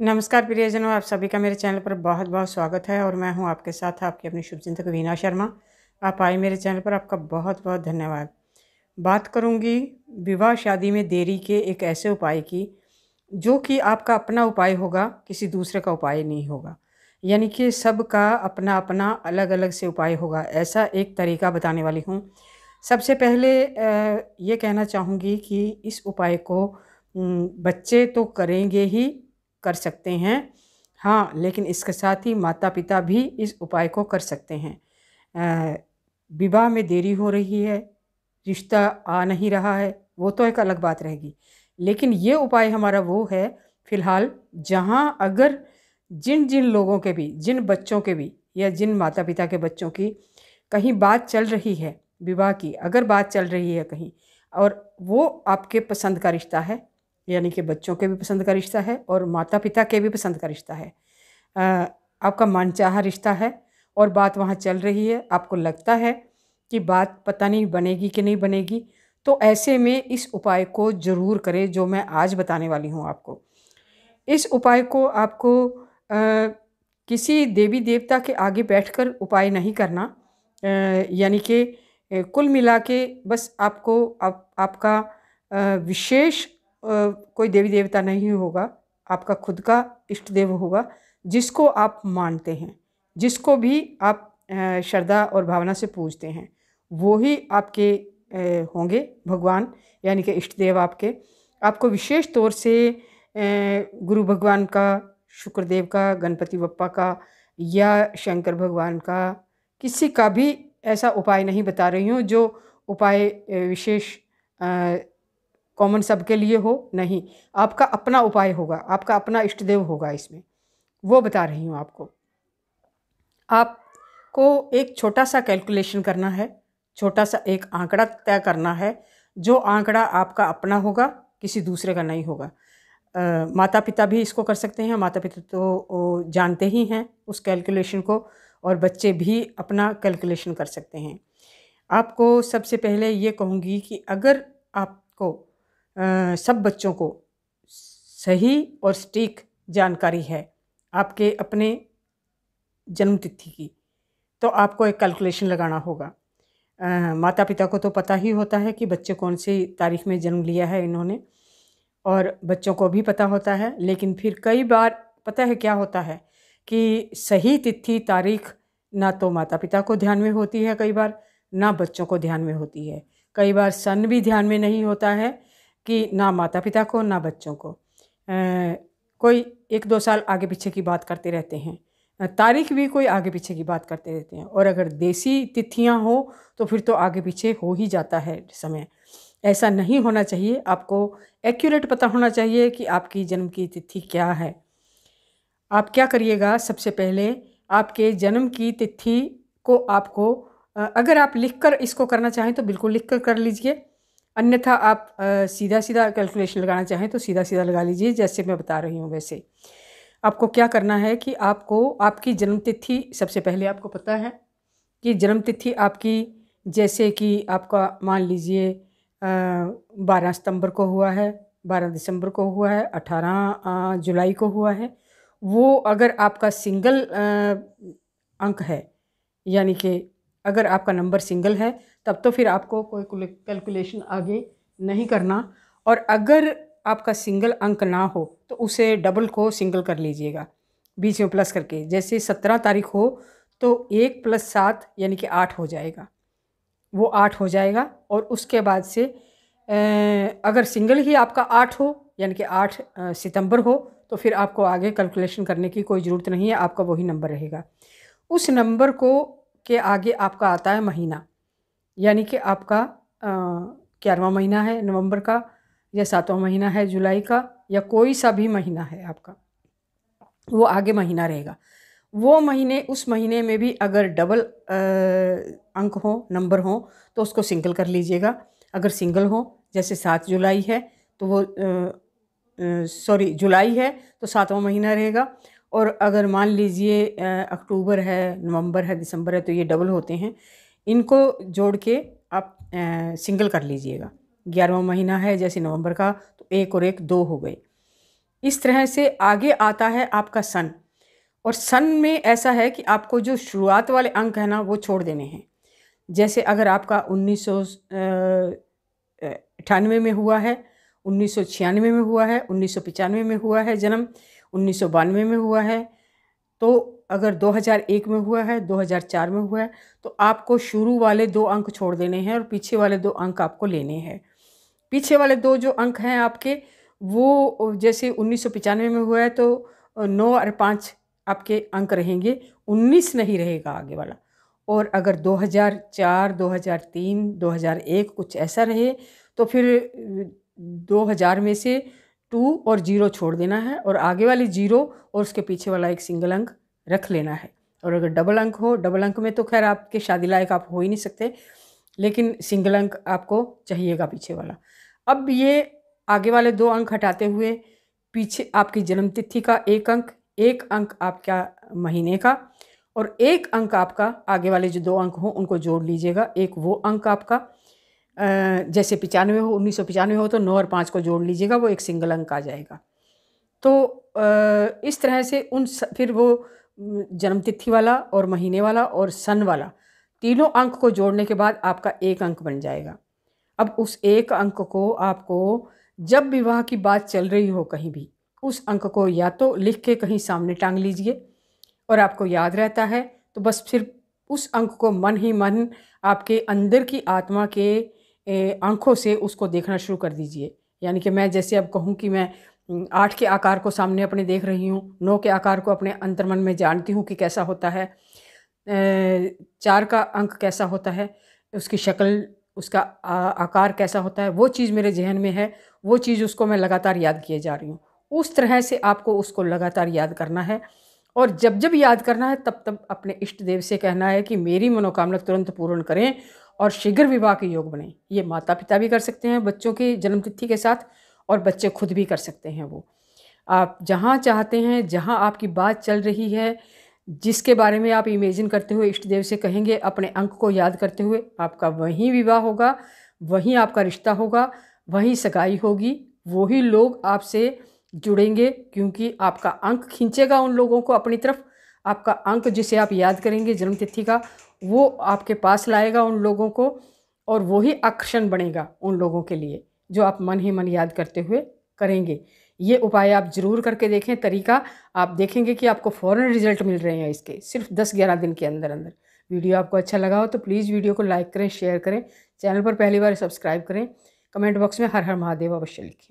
नमस्कार प्रियजनों आप सभी का मेरे चैनल पर बहुत बहुत स्वागत है और मैं हूं आपके साथ आपकी अपनी शुभ चिंतक वीना शर्मा आप आए मेरे चैनल पर आपका बहुत बहुत धन्यवाद बात करूंगी विवाह शादी में देरी के एक ऐसे उपाय की जो कि आपका अपना उपाय होगा किसी दूसरे का उपाय नहीं होगा यानी कि सब का अपना अपना अलग अलग से उपाय होगा ऐसा एक तरीका बताने वाली हूँ सबसे पहले ये कहना चाहूँगी कि इस उपाय को बच्चे तो करेंगे ही कर सकते हैं हाँ लेकिन इसके साथ ही माता पिता भी इस उपाय को कर सकते हैं विवाह में देरी हो रही है रिश्ता आ नहीं रहा है वो तो एक अलग बात रहेगी लेकिन ये उपाय हमारा वो है फ़िलहाल जहाँ अगर जिन जिन लोगों के भी जिन बच्चों के भी या जिन माता पिता के बच्चों की कहीं बात चल रही है विवाह की अगर बात चल रही है कहीं और वो आपके पसंद का रिश्ता है यानी कि बच्चों के भी पसंद का रिश्ता है और माता पिता के भी पसंद का रिश्ता है आ, आपका मनचाह रिश्ता है और बात वहाँ चल रही है आपको लगता है कि बात पता नहीं बनेगी कि नहीं बनेगी तो ऐसे में इस उपाय को ज़रूर करें जो मैं आज बताने वाली हूँ आपको इस उपाय को आपको किसी देवी देवता के आगे बैठकर उपाय नहीं करना यानी कि कुल मिला के बस आपको आप आपका विशेष कोई देवी देवता नहीं होगा आपका खुद का इष्ट देव होगा जिसको आप मानते हैं जिसको भी आप श्रद्धा और भावना से पूजते हैं वो ही आपके होंगे भगवान यानी कि इष्ट देव आपके आपको विशेष तौर से गुरु भगवान का शुक्रदेव का गणपति बप्पा का या शंकर भगवान का किसी का भी ऐसा उपाय नहीं बता रही हूँ जो उपाय विशेष कॉमन सबके लिए हो नहीं आपका अपना उपाय होगा आपका अपना इष्टदेव होगा इसमें वो बता रही हूँ आपको आपको एक छोटा सा कैलकुलेशन करना है छोटा सा एक आंकड़ा तय करना है जो आंकड़ा आपका अपना होगा किसी दूसरे का नहीं होगा माता पिता भी इसको कर सकते हैं माता पिता तो जानते ही हैं उस कैलकुलेशन को और बच्चे भी अपना कैलकुलेशन कर सकते हैं आपको सबसे पहले ये कहूँगी कि अगर आपको आ, सब बच्चों को सही और स्टीक जानकारी है आपके अपने जन्मतिथि की तो आपको एक कैलकुलेशन लगाना होगा आ, माता पिता को तो पता ही होता है कि बच्चे कौन सी तारीख में जन्म लिया है इन्होंने और बच्चों को भी पता होता है लेकिन फिर कई बार पता है क्या होता है कि सही तिथि तारीख ना तो माता पिता को ध्यान में होती है कई बार ना बच्चों को ध्यान में होती है कई बार सन भी ध्यान में नहीं होता है कि ना माता पिता को ना बच्चों को ए, कोई एक दो साल आगे पीछे की बात करते रहते हैं तारीख भी कोई आगे पीछे की बात करते रहते हैं और अगर देसी तिथियां हो तो फिर तो आगे पीछे हो ही जाता है समय ऐसा नहीं होना चाहिए आपको एक्यूरेट पता होना चाहिए कि आपकी जन्म की तिथि क्या है आप क्या करिएगा सबसे पहले आपके जन्म की तिथि को आपको अगर आप लिख कर इसको करना चाहें तो बिल्कुल लिख कर कर लीजिए अन्यथा आप सीधा सीधा कैलकुलेशन लगाना चाहें तो सीधा सीधा लगा लीजिए जैसे मैं बता रही हूँ वैसे आपको क्या करना है कि आपको आपकी जन्म तिथि सबसे पहले आपको पता है कि जन्म तिथि आपकी जैसे कि आपका मान लीजिए बारह सितंबर को हुआ है बारह दिसंबर को हुआ है अठारह जुलाई को हुआ है वो अगर आपका सिंगल अंक है यानी कि अगर आपका नंबर सिंगल है तब तो फिर आपको कोई कैलकुलेशन आगे नहीं करना और अगर आपका सिंगल अंक ना हो तो उसे डबल को सिंगल कर लीजिएगा बीच में प्लस करके जैसे सत्रह तारीख हो तो एक प्लस सात यानी कि आठ हो जाएगा वो आठ हो जाएगा और उसके बाद से अगर सिंगल ही आपका आठ हो यानी कि आठ सितंबर हो तो फिर आपको आगे कैलकुलेशन करने की कोई ज़रूरत नहीं है आपका वही नंबर रहेगा उस नंबर को के आगे आपका आता है महीना यानी कि आपका ग्यारहवा महीना है नवंबर का या सातवां महीना है जुलाई का या कोई सा भी महीना है आपका वो आगे महीना रहेगा वो महीने उस महीने में भी अगर डबल आ, अंक हो नंबर हो तो उसको सिंगल कर लीजिएगा अगर सिंगल हो जैसे सात जुलाई है तो वो सॉरी जुलाई है तो सातवां महीना रहेगा और अगर मान लीजिए अक्टूबर है नवंबर है दिसंबर है तो ये डबल होते हैं इनको जोड़ के आप आ, सिंगल कर लीजिएगा ग्यारहवा महीना है जैसे नवंबर का तो एक और एक दो हो गए इस तरह से आगे आता है आपका सन और सन में ऐसा है कि आपको जो शुरुआत वाले अंक हैं ना वो छोड़ देने हैं जैसे अगर आपका उन्नीस सौ अठानवे में हुआ है उन्नीस सौ छियानवे में हुआ है उन्नीस सौ पचानवे में हुआ है जन्म उन्नीस सौ बानवे में हुआ है तो अगर 2001 में हुआ है 2004 में हुआ है तो आपको शुरू वाले दो अंक छोड़ देने हैं और पीछे वाले दो अंक आपको लेने हैं पीछे वाले दो जो अंक हैं आपके वो जैसे उन्नीस में हुआ है तो नौ और पाँच आपके अंक रहेंगे 19 नहीं रहेगा आगे वाला और अगर 2004, 2003, 2001 कुछ ऐसा रहे तो फिर 2000 में से टू और जीरो छोड़ देना है और आगे वाली जीरो और उसके पीछे वाला एक सिंगल अंक रख लेना है और अगर डबल अंक हो डबल अंक में तो खैर आपके शादी लायक आप हो ही नहीं सकते लेकिन सिंगल अंक आपको चाहिएगा पीछे वाला अब ये आगे वाले दो अंक हटाते हुए पीछे आपकी जन्मतिथि का एक अंक एक अंक आपका महीने का और एक अंक आपका आगे वाले जो दो अंक हो उनको जोड़ लीजिएगा एक वो अंक आपका जैसे पचानवे हो उन्नीस सौ पचानवे हो तो नौ और पाँच को जोड़ लीजिएगा वो एक सिंगल अंक आ जाएगा तो इस तरह से उन फिर वो जन्मतिथि वाला और महीने वाला और सन वाला तीनों अंक को जोड़ने के बाद आपका एक अंक बन जाएगा अब उस एक अंक को आपको जब विवाह की बात चल रही हो कहीं भी उस अंक को या तो लिख के कहीं सामने टांग लीजिए और आपको याद रहता है तो बस फिर उस अंक को मन ही मन आपके अंदर की आत्मा के आँखों से उसको देखना शुरू कर दीजिए यानी कि मैं जैसे अब कहूँ कि मैं आठ के आकार को सामने अपने देख रही हूँ नौ के आकार को अपने अंतर्मन में जानती हूँ कि कैसा होता है चार का अंक कैसा होता है उसकी शक्ल उसका आकार कैसा होता है वो चीज़ मेरे जहन में है वो चीज़ उसको मैं लगातार याद किए जा रही हूँ उस तरह से आपको उसको लगातार याद करना है और जब जब याद करना है तब तब अपने इष्ट देव से कहना है कि मेरी मनोकामना तुरंत पूर्ण करें और शीघ्र विवाह के योग बने ये माता पिता भी कर सकते हैं बच्चों की जन्मतिथि के साथ और बच्चे खुद भी कर सकते हैं वो आप जहाँ चाहते हैं जहाँ आपकी बात चल रही है जिसके बारे में आप इमेजिन करते हुए इष्ट देव से कहेंगे अपने अंक को याद करते हुए आपका वहीं विवाह होगा वहीं आपका रिश्ता होगा वहीं सगाई होगी वही लोग आपसे जुड़ेंगे क्योंकि आपका अंक खींचेगा उन लोगों को अपनी तरफ आपका अंक जिसे आप याद करेंगे जन्मतिथि का वो आपके पास लाएगा उन लोगों को और वही आकर्षण बनेगा उन लोगों के लिए जो आप मन ही मन याद करते हुए करेंगे ये उपाय आप ज़रूर करके देखें तरीका आप देखेंगे कि आपको फ़ौरन रिजल्ट मिल रहे हैं इसके सिर्फ दस ग्यारह दिन के अंदर अंदर वीडियो आपको अच्छा लगा हो तो प्लीज़ वीडियो को लाइक करें शेयर करें चैनल पर पहली बार सब्सक्राइब करें कमेंट बॉक्स में हर हर महादेव अवश्य लिखें